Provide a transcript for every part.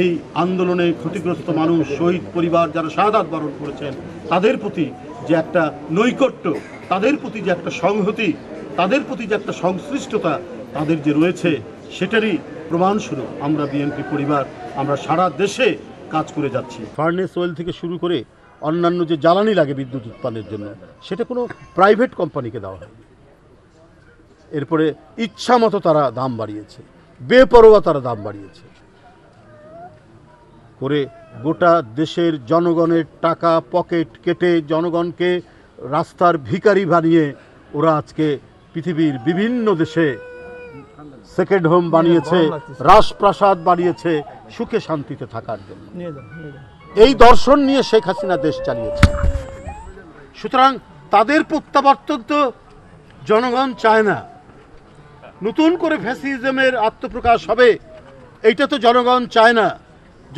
এই আন্দোলনে ক্ষতিগ্রস্ত মানুষ শহীদ পরিবার যারা সাদাত বরণ করেছেন তাদের প্রতি যে একটা নৈকট্য তাদের প্রতি যে একটা সংহতি তাদের প্রতি যে একটা সংশ্লিষ্টতা তাদের যে রয়েছে সেটারই প্রমাণস্বরূপ আমরা বিএনপি পরিবার আমরা সারা দেশে কাজ করে যাচ্ছি ফার্নেস ওয়েল থেকে শুরু করে অন্যান্য যে জ্বালানি লাগে বিদ্যুৎ উৎপাদনের জন্য সেটা কোনো প্রাইভেট কোম্পানিকে দেওয়া হয় এরপরে ইচ্ছা মতো তারা দাম বাড়িয়েছে বেপরোয়া তারা দাম বাড়িয়েছে করে গোটা দেশের জনগণের টাকা পকেট কেটে জনগণকে রাস্তার ভিকারি বানিয়ে ওরা আজকে পৃথিবীর বিভিন্ন দেশে সেকেন্ড হোম বানিয়েছে রাজপ্রাসাদ বানিয়েছে সুখে শান্তিতে থাকার জন্য এই দর্শন নিয়ে শেখ হাসিনা দেশ চালিয়েছে সুতরাং তাদের প্রত্যাবর্তন তো জনগণ চায় না নতুন করে ফ্যাসিজমের আত্মপ্রকাশ হবে এইটা তো জনগণ চায় না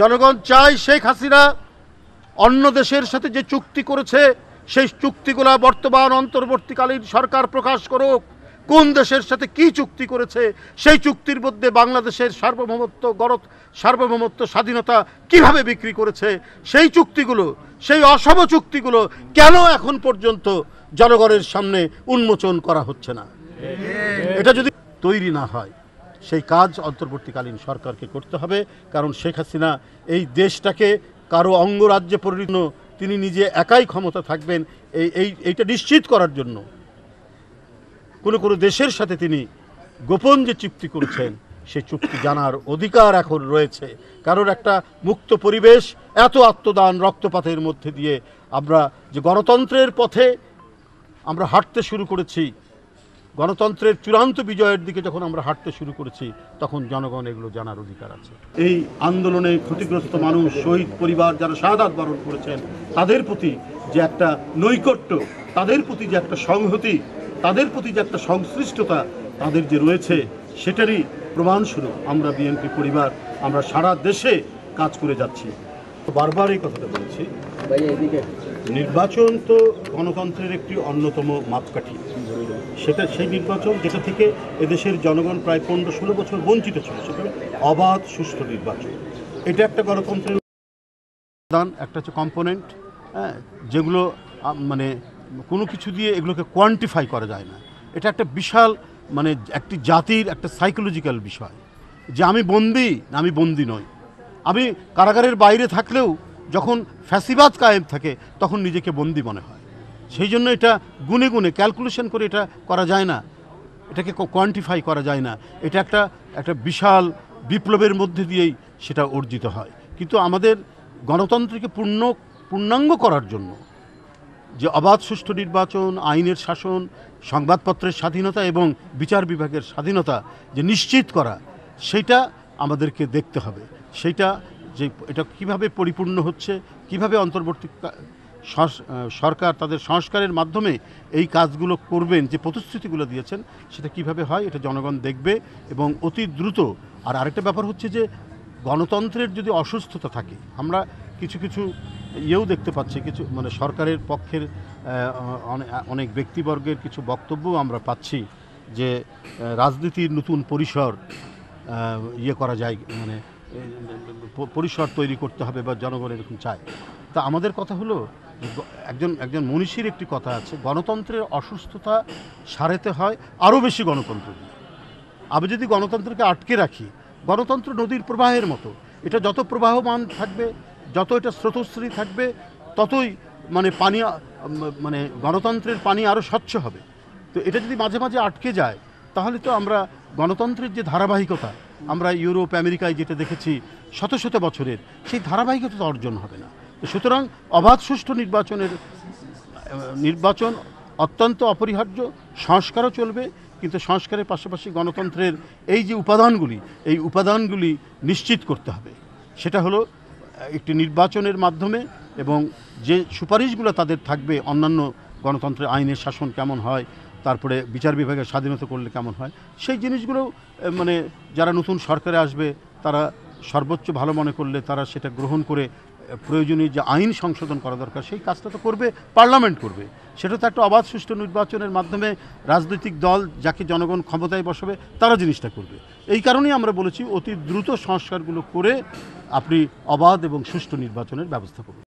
জনগণ চাই শেখ হাসিনা অন্য দেশের সাথে যে চুক্তি করেছে সেই চুক্তিগুলো বর্তমান অন্তর্বর্তীকালীন সরকার প্রকাশ করুক কোন দেশের সাথে কি চুক্তি করেছে সেই চুক্তির মধ্যে বাংলাদেশের সার্বভৌমত্ব গরত সার্বভৌমত্ব স্বাধীনতা কিভাবে বিক্রি করেছে সেই চুক্তিগুলো সেই অসম চুক্তিগুলো কেন এখন পর্যন্ত জনগণের সামনে উন্মোচন করা হচ্ছে না এটা যদি তৈরি না হয় সেই কাজ অন্তর্বর্তীকালীন সরকারকে করতে হবে কারণ শেখ হাসিনা এই দেশটাকে কারো অঙ্গরাজ্যে পরিণত তিনি নিজে একাই ক্ষমতা থাকবেন এই এই এইটা নিশ্চিত করার জন্য কোনো কোনো দেশের সাথে তিনি গোপন যে চুক্তি করেছেন সে চুক্তি জানার অধিকার এখন রয়েছে কারণ একটা মুক্ত পরিবেশ এত আত্মদান রক্তপাতের মধ্যে দিয়ে আমরা যে গণতন্ত্রের পথে আমরা হাঁটতে শুরু করেছি গণতন্ত্রের চূড়ান্ত বিজয়ের দিকে যখন আমরা হাঁটতে শুরু করেছি তখন জনগণ এগুলো জানার অধিকার আছে এই আন্দোলনে ক্ষতিগ্রস্ত মানুষ শহীদ পরিবার যারা শাহাদ বরণ করেছেন তাদের প্রতি যে একটা নৈকট্য তাদের প্রতি যে একটা সংহতি তাদের প্রতি যে একটা সংশ্লিষ্টতা তাদের যে রয়েছে সেটারই প্রমাণস্বরূপ আমরা বিএনপি পরিবার আমরা সারা দেশে কাজ করে যাচ্ছি বারবার এই কথাটা বলেছি নির্বাচন তো গণতন্ত্রের একটি অন্যতম মাপকাঠি সেটা সেই নির্বাচন যেটা থেকে এদেশের জনগণ প্রায় পনেরো ষোলো বছর বঞ্চিত ছিল সেটা অবাধ সুস্থ নির্বাচন এটা একটা গণতন্ত্রের দান একটা হচ্ছে কম্পোনেন্ট হ্যাঁ, যেগুলো মানে কোনো কিছু দিয়ে এগুলোকে কোয়ান্টিফাই করা যায় না এটা একটা বিশাল মানে একটি জাতির একটা সাইকোলজিক্যাল বিষয় যে আমি বন্দি না আমি বন্দি নই আমি কারাগারের বাইরে থাকলেও যখন ফ্যাসিবাদ কায়েম থাকে তখন নিজেকে বন্দি মনে হয় সেই জন্য এটা গুনে গুনে ক্যালকুলেশন করে এটা করা যায় না এটাকে কোয়ান্টিফাই করা যায় না এটা একটা একটা বিশাল বিপ্লবের মধ্যে দিয়েই সেটা অর্জিত হয় কিন্তু আমাদের গণতন্ত্রকে পূর্ণ পূর্ণাঙ্গ করার জন্য যে অবাধ সুষ্ঠু নির্বাচন আইনের শাসন সংবাদপত্রের স্বাধীনতা এবং বিচার বিভাগের স্বাধীনতা যে নিশ্চিত করা সেটা আমাদেরকে দেখতে হবে সেটা যে এটা কিভাবে পরিপূর্ণ হচ্ছে কিভাবে অন্তর্বর্তী সরকার তাদের সংস্কারের মাধ্যমে এই কাজগুলো করবেন যে প্রতিশ্রুতিগুলো দিয়েছেন সেটা কিভাবে হয় এটা জনগণ দেখবে এবং অতি দ্রুত আর আরেকটা ব্যাপার হচ্ছে যে গণতন্ত্রের যদি অসুস্থতা থাকে আমরা কিছু কিছু ইয়েও দেখতে পাচ্ছি কিছু মানে সরকারের পক্ষের অনেক ব্যক্তিবর্গের কিছু বক্তব্য আমরা পাচ্ছি যে রাজনীতির নতুন পরিসর ইয়ে করা যায় মানে পরিসর তৈরি করতে হবে বা জনগণ এরকম চায় তা আমাদের কথা হলো একজন একজন মনীষীর একটি কথা আছে গণতন্ত্রের অসুস্থতা সারেতে হয় আরও বেশি গণতন্ত্র দিয়ে আমি যদি গণতন্ত্রকে আটকে রাখি গণতন্ত্র নদীর প্রবাহের মতো এটা যত প্রবাহমান থাকবে যত এটা স্রোতশ্রী থাকবে ততই মানে পানি মানে গণতন্ত্রের পানি আরও স্বচ্ছ হবে তো এটা যদি মাঝে মাঝে আটকে যায় তাহলে তো আমরা গণতন্ত্রের যে ধারাবাহিকতা আমরা ইউরোপ আমেরিকায় যেটা দেখেছি শত শত বছরের সেই ধারাবাহিকতা অর্জন হবে না সুতরাং অবাধ সুষ্ঠু নির্বাচনের নির্বাচন অত্যন্ত অপরিহার্য সংস্কারও চলবে কিন্তু সংস্কারের পাশাপাশি গণতন্ত্রের এই যে উপাদানগুলি এই উপাদানগুলি নিশ্চিত করতে হবে সেটা হলো একটি নির্বাচনের মাধ্যমে এবং যে সুপারিশগুলো তাদের থাকবে অন্যান্য গণতন্ত্রের আইনের শাসন কেমন হয় তারপরে বিচার বিভাগের স্বাধীনতা করলে কেমন হয় সেই জিনিসগুলো মানে যারা নতুন সরকারে আসবে তারা সর্বোচ্চ ভালো মনে করলে তারা সেটা গ্রহণ করে প্রয়োজনীয় যে আইন সংশোধন করা দরকার সেই কাজটা তো করবে পার্লামেন্ট করবে সেটা তো একটা অবাধ সুষ্ঠু নির্বাচনের মাধ্যমে রাজনৈতিক দল যাকে জনগণ ক্ষমতায় বসবে তারা জিনিসটা করবে এই কারণেই আমরা বলেছি অতি দ্রুত সংস্কারগুলো করে আপনি অবাধ এবং সুষ্ঠু নির্বাচনের ব্যবস্থা করুন